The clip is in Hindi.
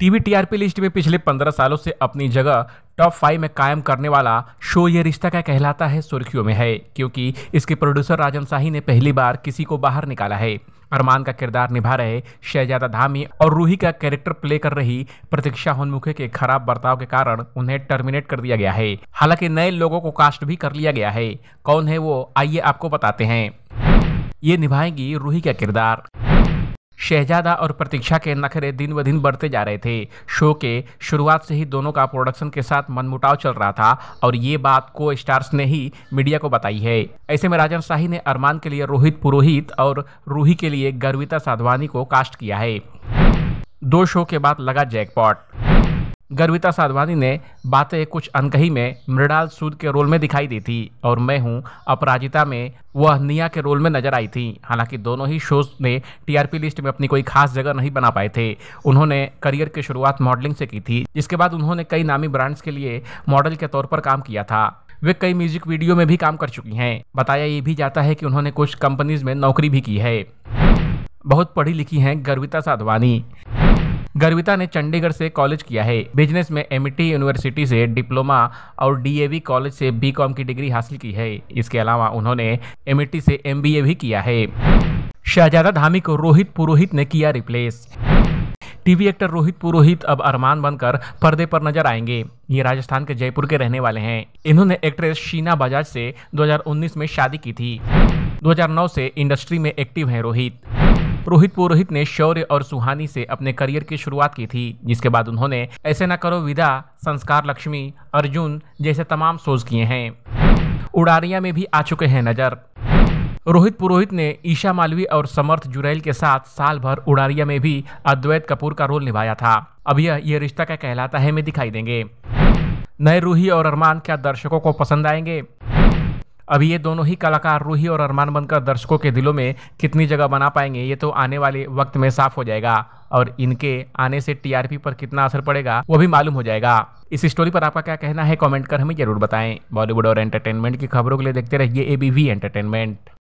टीवी टीआरपी लिस्ट में पिछले पंद्रह सालों से अपनी जगह टॉप फाइव में कायम करने वाला शो ये रिश्ता क्या कहलाता है सुर्खियों में है क्योंकि इसके प्रोड्यूसर राजन शाही ने पहली बार किसी को बाहर निकाला है अरमान का किरदार निभा रहे शहजादा धामी और रूही का कैरेक्टर प्ले कर रही प्रतीक्षा होनमुखे के खराब बर्ताव के कारण उन्हें टर्मिनेट कर दिया गया है हालांकि नए लोगों को कास्ट भी कर लिया गया है कौन है वो आइए आपको बताते हैं ये निभाएंगी रूही का किरदार शहजादा और प्रतीक्षा के नखरे दिन ब दिन बढ़ते जा रहे थे शो के शुरुआत से ही दोनों का प्रोडक्शन के साथ मनमुटाव चल रहा था और ये बात को स्टार्स ने ही मीडिया को बताई है ऐसे में राजन शाही ने अरमान के लिए रोहित पुरोहित और रूही के लिए गर्विता साधवानी को कास्ट किया है दो शो के बाद लगा जैकपॉट गर्विता साधवानी ने बातें कुछ अनकही में मृणाल सूद के रोल में दिखाई दी थी और मैं हूं अपराजिता में वह निया के रोल में नजर आई थी हालांकि दोनों ही शोज ने टीआरपी लिस्ट में अपनी कोई खास जगह नहीं बना पाए थे उन्होंने करियर की शुरुआत मॉडलिंग से की थी जिसके बाद उन्होंने कई नामी ब्रांड्स के लिए मॉडल के तौर पर काम किया था वे कई म्यूजिक वीडियो में भी काम कर चुकी हैं बताया ये भी जाता है कि उन्होंने कुछ कंपनीज में नौकरी भी की है बहुत पढ़ी लिखी हैं गर्विता साधवानी गर्विता ने चंडीगढ़ से कॉलेज किया है बिजनेस में एम यूनिवर्सिटी e से डिप्लोमा और डीएवी कॉलेज से बीकॉम की डिग्री हासिल की है इसके अलावा उन्होंने एम e से एमबीए भी किया है शहजादा धामी को रोहित पुरोहित ने किया replace TV actor Rohit Purohit अब अरमान बनकर पर्दे पर नजर आएंगे ये राजस्थान के जयपुर के रहने वाले हैं इन्होंने एक्ट्रेस शीना बजाज से 2019 में शादी की थी 2009 से इंडस्ट्री में एक्टिव हैं रोहित रोहित पुरोहित ने शौर्य और सुहानी से अपने करियर की शुरुआत की थी जिसके बाद उन्होंने ऐसे न करो विदा संस्कार लक्ष्मी अर्जुन जैसे तमाम शोज किए हैं उड़ारिया में भी आ चुके हैं नजर रोहित पुरोहित ने ईशा मालवी और समर्थ जुरैल के साथ साल भर उड़ारिया में भी अद्वैत कपूर का रोल निभाया था अब यह ये रिश्ता क्या कहलाता है में दिखाई देंगे नए रूही और अरमान क्या दर्शकों को पसंद आएंगे अभी ये दोनों ही कलाकार रूही और अरमान बनकर दर्शकों के दिलों में कितनी जगह बना पाएंगे ये तो आने वाले वक्त में साफ हो जाएगा और इनके आने से टीआरपी पर कितना असर पड़ेगा वो भी मालूम हो जाएगा इस स्टोरी पर आपका क्या कहना है कमेंट कर हमें जरूर बताएं बॉलीवुड और एंटरटेनमेंट की खबरों के लिए देखते रहिए एबीवी एंटरटेनमेंट